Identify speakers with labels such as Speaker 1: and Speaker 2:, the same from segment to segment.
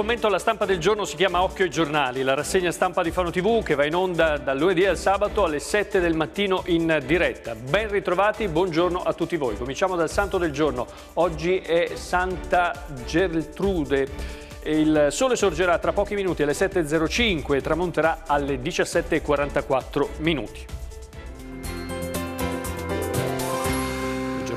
Speaker 1: commento alla stampa del giorno si chiama Occhio ai giornali, la rassegna stampa di Fano TV che va in onda dal lunedì al sabato alle 7 del mattino in diretta. Ben ritrovati, buongiorno a tutti voi. Cominciamo dal santo del giorno. Oggi è Santa Gertrude. Il sole sorgerà tra pochi minuti alle 7.05 e tramonterà alle 17.44 minuti.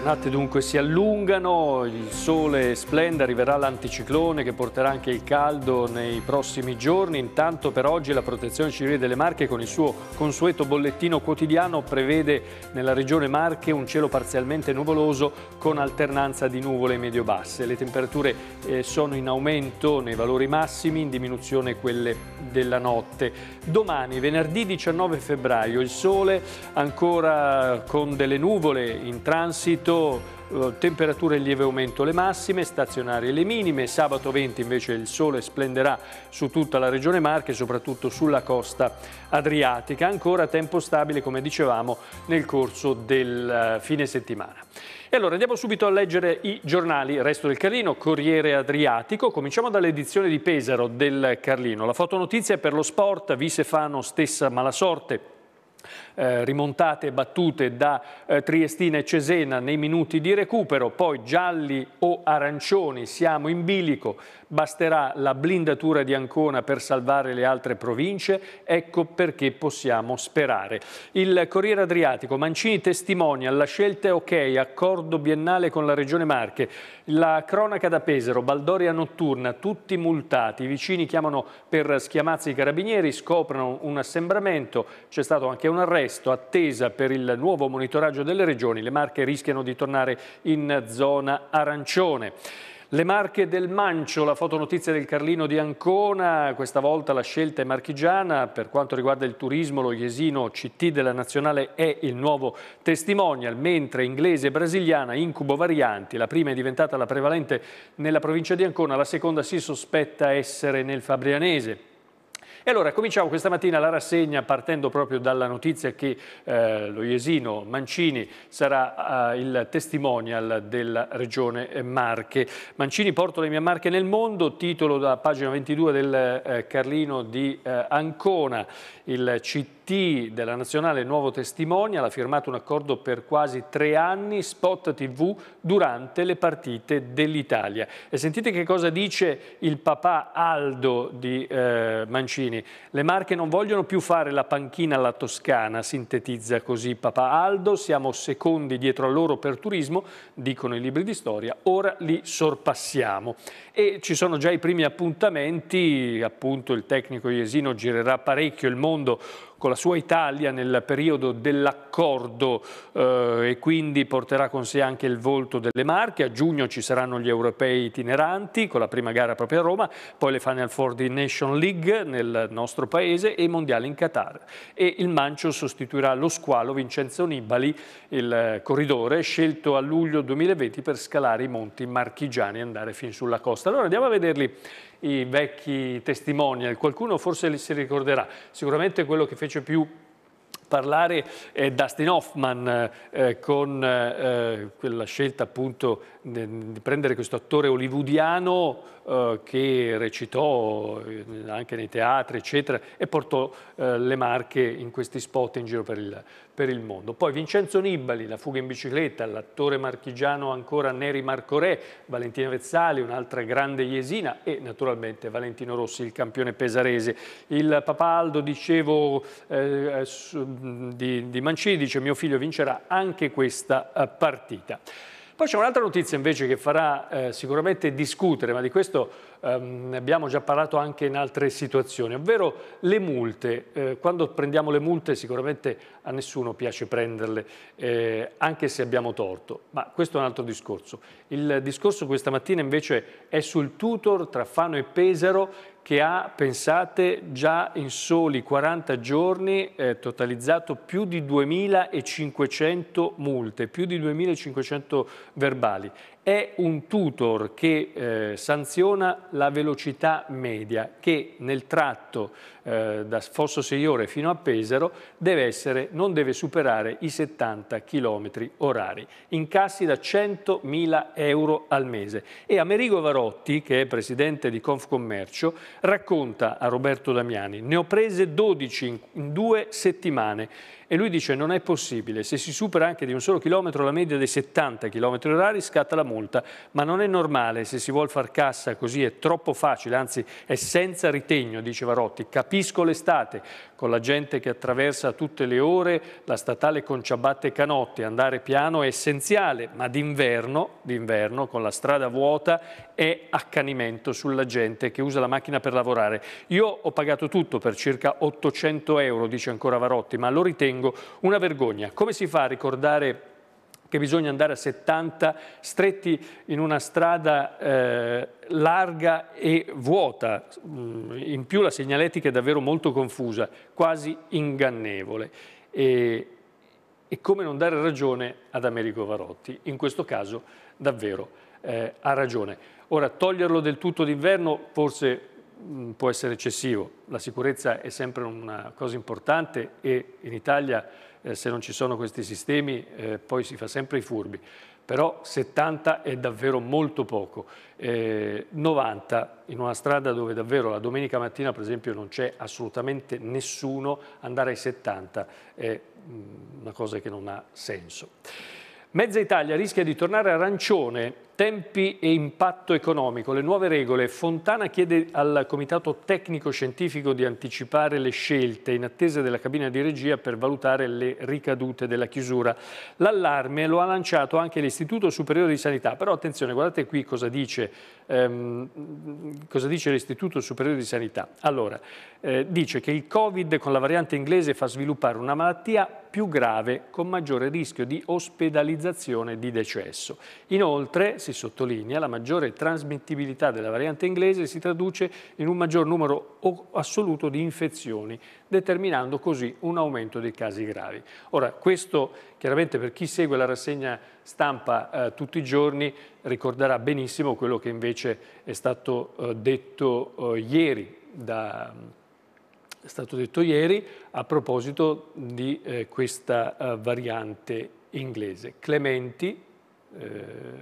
Speaker 1: giornate dunque si allungano, il sole splende, arriverà l'anticiclone che porterà anche il caldo nei prossimi giorni. Intanto per oggi la Protezione Civile delle Marche con il suo consueto bollettino quotidiano prevede nella regione Marche un cielo parzialmente nuvoloso con alternanza di nuvole medio-basse. Le temperature eh, sono in aumento nei valori massimi, in diminuzione quelle della notte. Domani, venerdì 19 febbraio, il sole ancora con delle nuvole in transito Vento eh, temperature in lieve aumento le massime, stazionarie le minime, sabato 20 invece il sole splenderà su tutta la regione Marche, soprattutto sulla costa adriatica, ancora tempo stabile come dicevamo nel corso del eh, fine settimana. E allora andiamo subito a leggere i giornali, Resto del Carlino, Corriere Adriatico, cominciamo dall'edizione di Pesaro del Carlino, la fotonotizia è per lo sport, Visefano stessa malasorte, eh, rimontate e battute da eh, Triestina e Cesena nei minuti di recupero, poi gialli o arancioni, siamo in bilico, Basterà la blindatura di Ancona per salvare le altre province? Ecco perché possiamo sperare. Il Corriere Adriatico, Mancini testimonia, la scelta è ok, accordo biennale con la Regione Marche. La cronaca da Pesaro, Baldoria notturna, tutti multati. I vicini chiamano per schiamazzi i carabinieri, scoprono un assembramento, c'è stato anche un arresto, attesa per il nuovo monitoraggio delle regioni. Le Marche rischiano di tornare in zona arancione. Le marche del Mancio, la fotonotizia del Carlino di Ancona, questa volta la scelta è marchigiana, per quanto riguarda il turismo lo Iesino CT della Nazionale è il nuovo testimonial, mentre inglese e brasiliana incubo varianti, la prima è diventata la prevalente nella provincia di Ancona, la seconda si sospetta essere nel Fabrianese. E allora cominciamo questa mattina la rassegna partendo proprio dalla notizia che eh, lo Iesino Mancini sarà eh, il testimonial della regione Marche. Mancini porto le mie Marche nel mondo, titolo da pagina 22 del eh, Carlino di eh, Ancona, il cittadino T della Nazionale Nuovo Testimonial ha firmato un accordo per quasi tre anni spot tv durante le partite dell'Italia. E sentite che cosa dice il papà Aldo di eh, Mancini. Le marche non vogliono più fare la panchina alla Toscana, sintetizza così papà Aldo. Siamo secondi dietro a loro per turismo, dicono i libri di storia, ora li sorpassiamo. E ci sono già i primi appuntamenti, appunto il tecnico Iesino girerà parecchio il mondo con la sua Italia nel periodo dell'accordo eh, e quindi porterà con sé anche il volto delle Marche. A giugno ci saranno gli europei itineranti con la prima gara proprio a Roma, poi le Final Four di Nation League nel nostro paese e i mondiali in Qatar. E il Mancio sostituirà lo squalo Vincenzo Nibali, il eh, corridore scelto a luglio 2020 per scalare i monti marchigiani e andare fin sulla costa. Allora andiamo a vederli i vecchi testimonial, eh, qualcuno forse si ricorderà, sicuramente quello che fece più parlare è Dustin Hoffman eh, con eh, eh quella scelta appunto di prendere questo attore hollywoodiano eh, che recitò eh, anche nei teatri eccetera e portò le marche in questi spot in giro per il, per il mondo. Poi Vincenzo Nibali, La fuga in bicicletta, l'attore marchigiano ancora Neri Marcorè, Valentina Vezzali, un'altra grande iesina e naturalmente Valentino Rossi, il campione pesarese. Il papà Aldo, dicevo, eh, eh di, di Mancini, dice mio figlio vincerà anche questa eh, partita. Poi c'è un'altra notizia invece che farà eh, sicuramente discutere, ma di questo ehm, abbiamo già parlato anche in altre situazioni, ovvero le multe. Eh, quando prendiamo le multe sicuramente a nessuno piace prenderle, eh, anche se abbiamo torto, ma questo è un altro discorso. Il discorso questa mattina invece è sul tutor tra Fano e Pesaro che ha, pensate, già in soli 40 giorni eh, totalizzato più di 2.500 multe, più di 2.500 verbali è un tutor che eh, sanziona la velocità media che nel tratto eh, da Fosso Seiore fino a Pesaro deve essere, non deve superare i 70 km orari, incassi da 100.000 euro al mese. E Amerigo Varotti, che è presidente di Confcommercio, racconta a Roberto Damiani, ne ho prese 12 in due settimane e lui dice non è possibile, se si supera anche di un solo chilometro la media dei 70 km orari scatta la multa, ma non è normale, se si vuole far cassa così è troppo facile, anzi è senza ritegno, dice Varotti. Capisco l'estate, con la gente che attraversa tutte le ore la statale con ciabatte e Canotti, andare piano è essenziale, ma d'inverno, d'inverno con la strada vuota è accanimento sulla gente che usa la macchina per lavorare. Io ho pagato tutto per circa 800 euro, dice ancora Varotti, ma lo ritengo Marengo. Una vergogna. Come si fa a ricordare che bisogna andare a 70 stretti in una strada eh, larga e vuota, mm, in più la segnaletica è davvero molto confusa, quasi ingannevole. E, e come non dare ragione ad Americo Varotti, in questo caso davvero eh, ha ragione. Ora, toglierlo del tutto d'inverno forse Mm, può essere eccessivo. La sicurezza è sempre una cosa importante e in Italia eh, se non ci sono questi sistemi eh, poi si fa sempre i furbi. Però 70 è davvero molto poco. Eh, 90 in una strada dove davvero la domenica mattina per esempio non c'è assolutamente nessuno, andare ai 70 è mm, una cosa che non ha senso. Mezza Italia rischia di tornare arancione Tempi e impatto economico, le nuove regole. Fontana chiede al Comitato Tecnico Scientifico di anticipare le scelte in attesa della cabina di regia per valutare le ricadute della chiusura. L'allarme lo ha lanciato anche l'Istituto Superiore di Sanità, però attenzione, guardate qui cosa dice, ehm, dice l'Istituto Superiore di Sanità. Allora, eh, dice che il Covid con la variante inglese fa sviluppare una malattia più grave con maggiore rischio di ospedalizzazione e di decesso. Inoltre, si sottolinea, la maggiore trasmettibilità della variante inglese si traduce in un maggior numero assoluto di infezioni, determinando così un aumento dei casi gravi. Ora, questo chiaramente per chi segue la rassegna stampa eh, tutti i giorni ricorderà benissimo quello che invece è stato eh, detto eh, ieri da è stato detto ieri a proposito di eh, questa eh, variante inglese. Clementi, eh,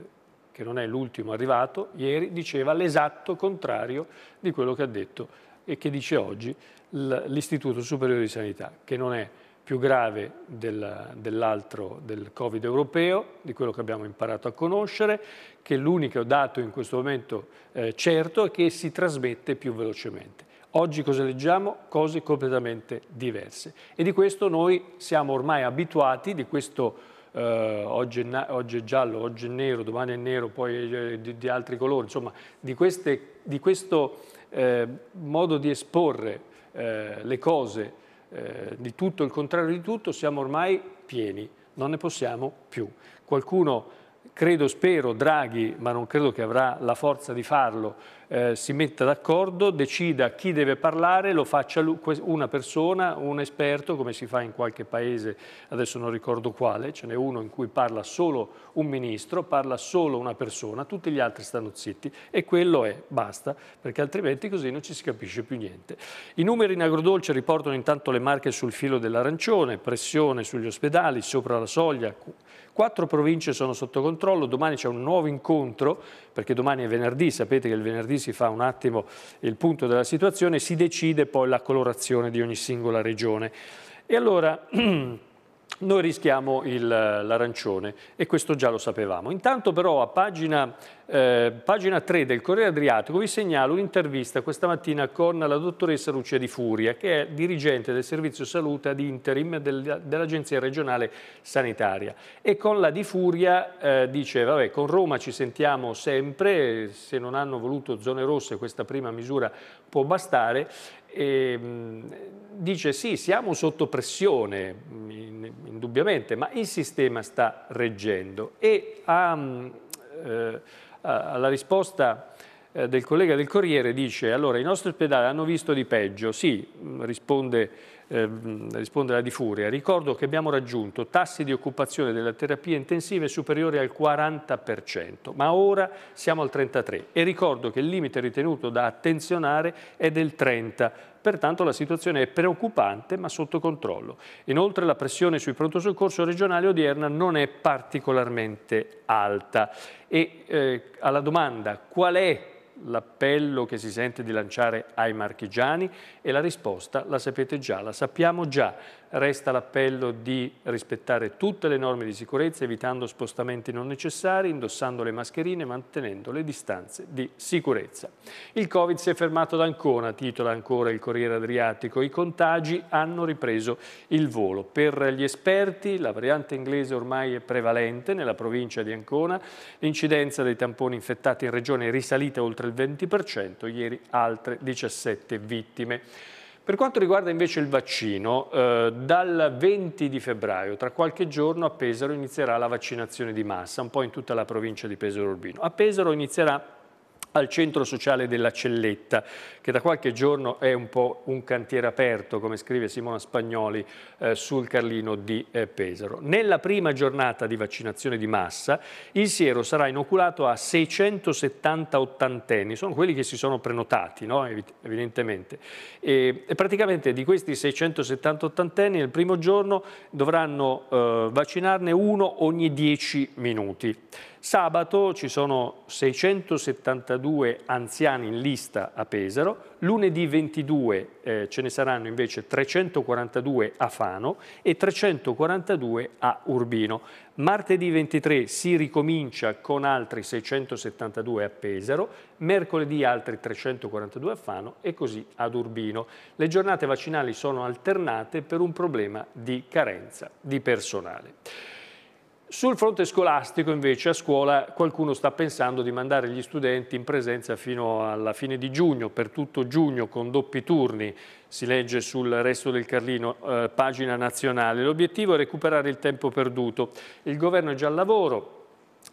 Speaker 1: che non è l'ultimo arrivato, ieri diceva l'esatto contrario di quello che ha detto e che dice oggi l'Istituto Superiore di Sanità, che non è più grave del, dell'altro del Covid europeo, di quello che abbiamo imparato a conoscere, che l'unico dato in questo momento eh, certo è che si trasmette più velocemente. Oggi cosa leggiamo? Cose completamente diverse. E di questo noi siamo ormai abituati, di questo eh, oggi, è oggi, è giallo, oggi è nero, domani è nero, poi eh, di, di, altri colori, insomma di, queste, di questo eh, modo di esporre eh, le cose, eh, di tutto il contrario di tutto, siamo ormai pieni, non ne possiamo più. Qualcuno, credo, spero, Draghi, ma non credo che avrà la forza di farlo, eh, si metta d'accordo, decida chi deve parlare, lo faccia una persona, un esperto, come si fa in qualche paese, adesso non ricordo quale, ce n'è uno in cui parla solo un ministro, parla solo una persona, tutti gli altri stanno zitti e quello è, basta, perché altrimenti così non ci si capisce più niente. I numeri in agrodolce riportano intanto le marche sul filo dell'arancione, pressione sugli ospedali, sopra la soglia, quattro province sono sotto controllo, domani c'è un nuovo incontro perché domani è venerdì, sapete che il venerdì si fa un attimo il punto della situazione, si decide poi la colorazione di ogni singola regione. E allora... noi rischiamo l'arancione e questo già lo sapevamo. Intanto però a pagina, eh, pagina 3 del Corriere Adriatico vi segnalo un'intervista questa mattina con la dottoressa Lucia Di Furia che è dirigente del servizio salute ad interim del, dell'Agenzia regionale sanitaria e con la Di Furia eh, dice vabbè con Roma ci sentiamo sempre se non hanno voluto zone rosse questa prima misura può bastare Ehm, dice sì, siamo sotto pressione, indubbiamente, ma il sistema sta reggendo e um, eh, a, eh, alla risposta eh, del collega del Corriere dice allora i nostri ospedali hanno visto di peggio, sì, mm, risponde ehm, rispondere a Di Furia, ricordo che abbiamo raggiunto tassi di occupazione della terapia intensiva superiori al 40%, ma ora siamo al 33% e ricordo che il limite ritenuto da attenzionare è del 30%, pertanto la situazione è preoccupante ma sotto controllo. Inoltre la pressione sui pronto soccorso regionale odierna non è particolarmente alta e eh, alla domanda qual è l'appello che si sente di lanciare ai marchigiani e la risposta la sapete già, la sappiamo già. Resta l'appello di rispettare tutte le norme di sicurezza evitando spostamenti non necessari, indossando le mascherine e mantenendo le distanze di sicurezza. Il Covid si è fermato ad Ancona, titola ancora il Corriere Adriatico. I contagi hanno ripreso il volo. Per gli esperti la variante inglese ormai è prevalente nella provincia di Ancona. L'incidenza dei tamponi infettati in regione è risalita oltre del 20%, ieri altre 17 vittime. Per quanto riguarda invece il vaccino, eh, dal 20 di febbraio, tra qualche giorno, a Pesaro inizierà la vaccinazione di massa, un po' in tutta la provincia di Pesaro Urbino. A Pesaro inizierà al centro sociale della Celletta, che da qualche giorno è un po' un cantiere aperto, come scrive Simona Spagnoli eh, sul Carlino di eh, Pesaro. Nella prima giornata di vaccinazione di massa, il siero sarà inoculato a 670 ottantenni, sono quelli che si sono prenotati, no? evidentemente. E, e, praticamente di questi 670 ottantenni, nel primo giorno dovranno eh, vaccinarne uno ogni 10 minuti. Sabato ci sono 672 anziani in lista a Pesaro, lunedì 22 eh, ce ne saranno invece 342 a Fano e 342 a Urbino. Martedì 23 si ricomincia con altri 672 a Pesaro, mercoledì altri 342 a Fano e così ad Urbino. Le giornate vaccinali sono alternate per un problema di carenza di personale. Sul fronte scolastico invece a scuola qualcuno sta pensando di mandare gli studenti in presenza fino alla fine di giugno, per tutto giugno con doppi turni, si legge sul resto del Carlino, eh, pagina nazionale. L'obiettivo è recuperare il tempo perduto. Il governo è già al lavoro,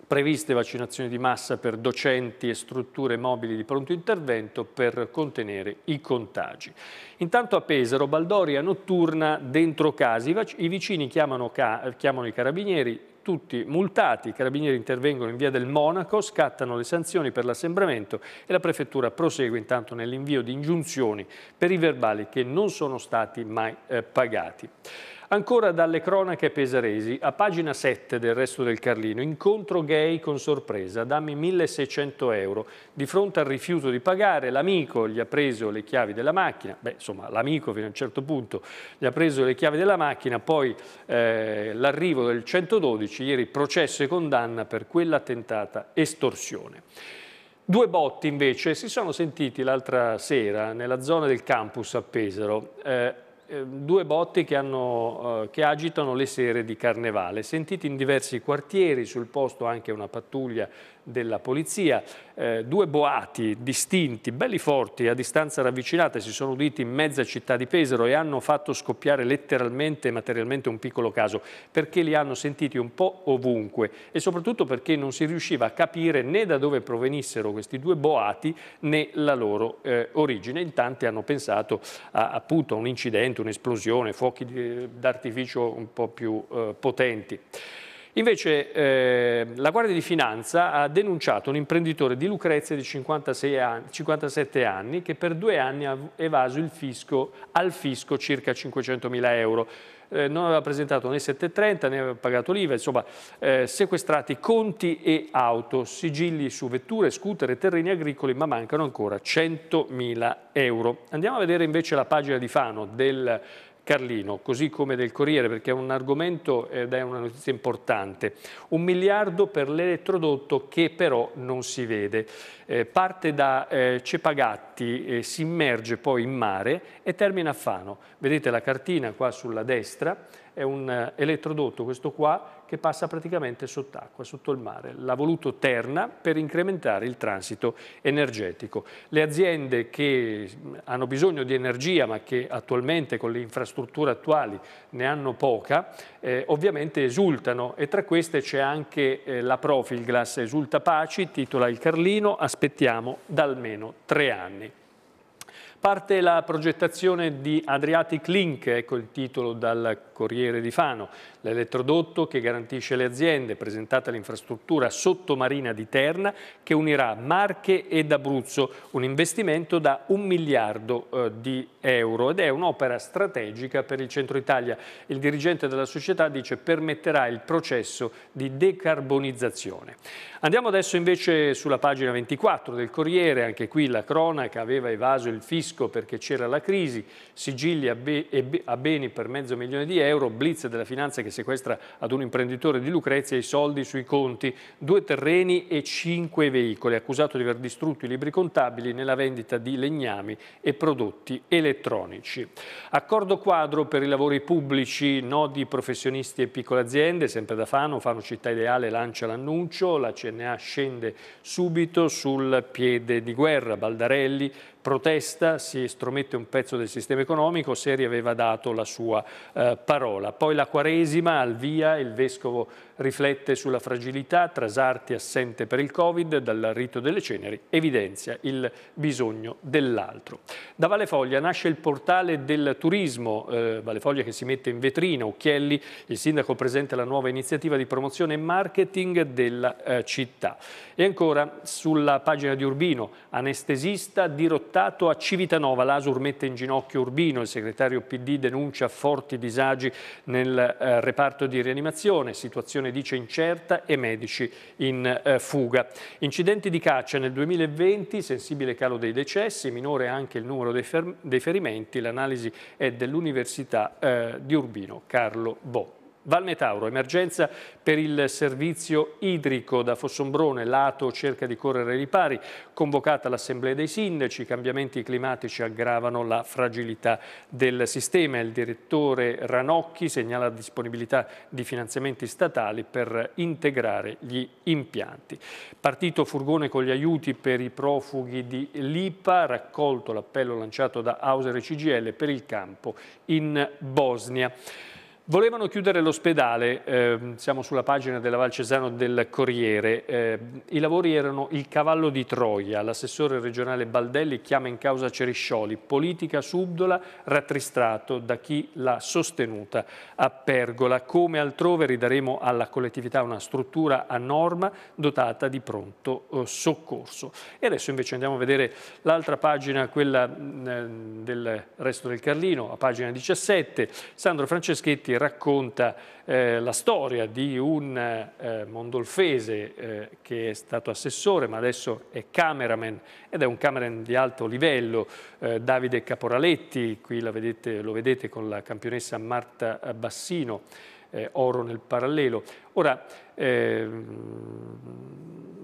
Speaker 1: previste vaccinazioni di massa per docenti e strutture mobili di pronto intervento per contenere i contagi. Intanto a Pesaro, Baldoria notturna dentro casi, i vicini chiamano, chiamano i carabinieri, tutti multati, i carabinieri intervengono in via del Monaco, scattano le sanzioni per l'assembramento e la prefettura prosegue intanto nell'invio di ingiunzioni per i verbali che non sono stati mai eh, pagati. Ancora dalle cronache pesaresi, a pagina 7 del resto del Carlino, incontro gay con sorpresa, dammi 1600 euro. Di fronte al rifiuto di pagare, l'amico gli ha preso le chiavi della macchina, beh insomma l'amico fino a un certo punto gli ha preso le chiavi della macchina, poi eh, l'arrivo del 112, ieri processo e condanna per quella tentata estorsione. Due botti invece si sono sentiti l'altra sera nella zona del campus a Pesaro. Eh, Ehm, due botti che, hanno, eh, che, agitano le sere di carnevale, sentiti in diversi quartieri, sul posto anche una pattuglia della polizia. Eh, due boati distinti, belli forti, a distanza ravvicinata, si sono uditi in mezza città di Pesaro e hanno fatto scoppiare letteralmente e materialmente un piccolo caso, perché li hanno sentiti un po' ovunque e soprattutto perché non si riusciva a capire né da dove provenissero questi due boati né la loro eh, origine. In tanti hanno pensato a, appunto, a un incidente, un'esplosione, fuochi d'artificio un po' più eh, potenti. Invece eh, la Guardia di Finanza ha denunciato un imprenditore di Lucrezia di 56 anni, 57 anni che per due anni ha evaso fisco, al fisco circa 500.000 euro. Eh, non aveva presentato né 730 né aveva pagato l'IVA, insomma eh, sequestrati conti e auto, sigilli su vetture, scooter e terreni agricoli, ma mancano ancora 100.000 euro. Andiamo a vedere invece la pagina di Fano del Carlino, così come del Corriere, perché è un argomento ed è una notizia importante. Un miliardo per l'elettrodotto che però non si vede. Eh, parte da eh, Cepagatti, eh, si immerge poi in mare e termina a Fano. Vedete la cartina qua sulla destra, è un eh, elettrodotto, questo qua, che passa praticamente sott'acqua, sotto il mare. L'ha voluto Terna per incrementare il transito energetico. Le aziende che hanno bisogno di energia ma che attualmente con le infrastrutture attuali ne hanno poca, eh, ovviamente esultano e tra queste c'è anche eh, la Profilglass Esulta Paci, titola Il Carlino, aspettiamo da almeno tre anni. Parte la progettazione di Adriatic Link, ecco il titolo dal Corriere di Fano, l'elettrodotto che garantisce le aziende, presentata l'infrastruttura sottomarina di Terna che unirà Marche ed Abruzzo, un investimento da un miliardo eh, di euro ed è un'opera strategica per il centro Italia. Il dirigente della società dice permetterà il processo di decarbonizzazione. Andiamo adesso invece sulla pagina 24 del Corriere, anche qui la cronaca aveva evaso il fisco fisco perché c'era la crisi, sigilli a, beni per mezzo milione di euro, blitz della finanza che sequestra ad un imprenditore di Lucrezia i soldi sui conti, due terreni e cinque veicoli, accusato di aver distrutto i libri contabili nella vendita di legnami e prodotti elettronici. Accordo quadro per i lavori pubblici, nodi professionisti e piccole aziende, sempre da Fano, Fano Città Ideale lancia l'annuncio, la CNA scende subito sul piede di guerra, Baldarelli protesta, si stromette un pezzo del sistema economico, Seri aveva dato la sua eh, parola. Poi la Quaresima, al via, il vescovo riflette sulla fragilità, Trasarti assente per il Covid, dal rito delle ceneri evidenzia il bisogno dell'altro. Da Valefoglia nasce il portale del turismo, eh, Valle che si mette in vetrina, Occhielli, il sindaco presenta la nuova iniziativa di promozione e marketing della eh, città. E ancora sulla pagina di Urbino, anestesista dirottato a Civitanova, l'Asur mette in ginocchio Urbino, il segretario PD denuncia forti disagi nel eh, reparto di rianimazione, situazione situazione dice incerta e medici in eh, fuga. Incidenti di caccia nel 2020, sensibile calo dei decessi, minore anche il numero dei, dei ferimenti, l'analisi è dell'Università eh, di Urbino Carlo Bo. Val Metauro, emergenza per il servizio idrico da Fossombrone, lato cerca di correre i ripari, convocata l'assemblea dei sindaci, i cambiamenti climatici aggravano la fragilità del sistema. Il direttore Ranocchi segnala la disponibilità di finanziamenti statali per integrare gli impianti. Partito furgone con gli aiuti per i profughi di Lipa, raccolto l'appello lanciato da Hauser e CGL per il campo in Bosnia. Volevano chiudere l'ospedale, eh, siamo sulla pagina della Val Cesano del Corriere, eh, i lavori erano il cavallo di Troia, l'assessore regionale Baldelli chiama in causa Ceriscioli, politica subdola, rattristrato da chi l'ha sostenuta a Pergola. Come altrove ridaremo alla collettività una struttura a norma dotata di pronto eh, soccorso. E adesso invece andiamo a vedere l'altra pagina, quella mm, eh, del resto del Carlino, a pagina 17, Sandro Franceschetti racconta eh, la storia di un eh, mondolfese eh, che è stato assessore ma adesso è cameraman ed è un cameraman di alto livello, eh, Davide Caporaletti, qui vedete, lo vedete con la campionessa Marta Bassino, eh, oro nel parallelo. Ora, ehm,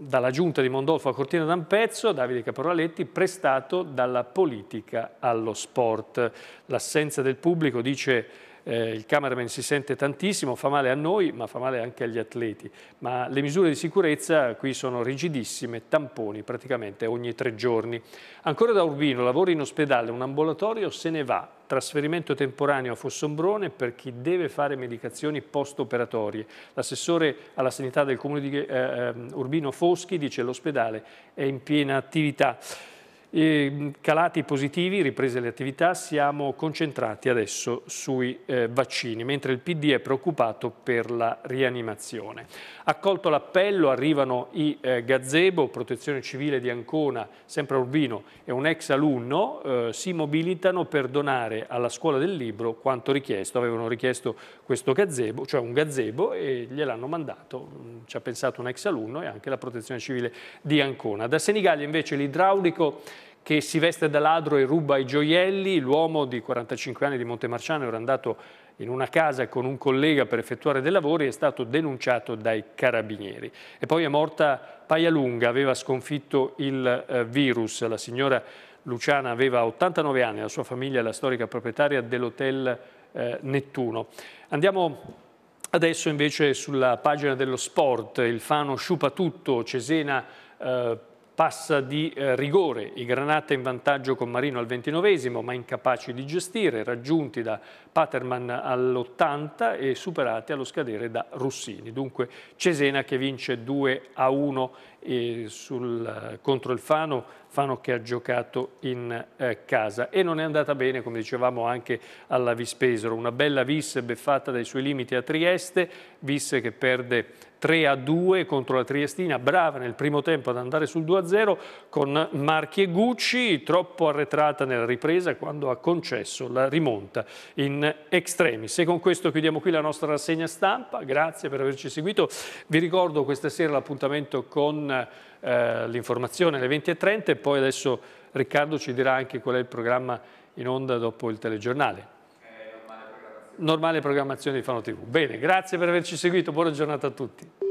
Speaker 1: dalla giunta di Mondolfo a Cortina d'Ampezzo, Davide Caporaletti, prestato dalla politica allo sport. L'assenza del pubblico, dice eh, il cameraman si sente tantissimo, fa male a noi ma fa male anche agli atleti, ma le misure di sicurezza qui sono rigidissime, tamponi praticamente ogni tre giorni. Ancora da Urbino, lavori in ospedale, un ambulatorio se ne va, trasferimento temporaneo a Fossombrone per chi deve fare medicazioni post-operatorie. L'assessore alla sanità del comune di eh, ehm, Urbino Foschi dice che l'ospedale è in piena attività. Ehm, calati positivi, riprese le attività, siamo concentrati adesso sui eh, vaccini, mentre il PD è preoccupato per la rianimazione. Accolto l'appello, arrivano i eh, gazebo, protezione civile di Ancona, sempre Urbino, e un ex alunno, eh, si mobilitano per donare alla scuola del libro quanto richiesto. Avevano richiesto questo gazebo, cioè un gazebo, e gliel'hanno mandato, ci ha pensato un ex alunno e anche la protezione civile di Ancona. Da Senigallia invece l'idraulico che si veste da ladro e ruba i gioielli, l'uomo di 45 anni di Montemarciano era andato in una casa con un collega per effettuare dei lavori e è stato denunciato dai carabinieri. E poi è morta Paialunga, aveva sconfitto il eh, virus. La signora Luciana aveva 89 anni, la sua famiglia è la storica proprietaria dell'hotel eh, Nettuno. Andiamo adesso invece sulla pagina dello sport, il Fano sciupa tutto, Cesena eh, passa di eh, rigore, i Granata in vantaggio con Marino al 29 ma incapaci di gestire, raggiunti da Paterman all'80 e superati allo scadere da Rossini. Dunque Cesena che vince 2 a 1 eh, sul, eh, contro il Fano, Fano che ha giocato in eh, casa e non è andata bene come dicevamo anche alla Vispesero, una bella Vis beffata dai suoi limiti a Trieste, Vis che perde 3 a 2 contro la Triestina, brava nel primo tempo ad andare sul 2 a 0 con Marchi e Gucci, troppo arretrata nella ripresa quando ha concesso la rimonta in extremis. E con questo chiudiamo qui la nostra rassegna stampa, grazie per averci seguito, vi ricordo questa sera l'appuntamento con eh, l'informazione alle 20.30 e poi adesso Riccardo ci dirà anche qual è il programma in onda dopo il telegiornale normale programmazione di Fano TV. Bene, grazie per averci seguito, buona giornata a tutti.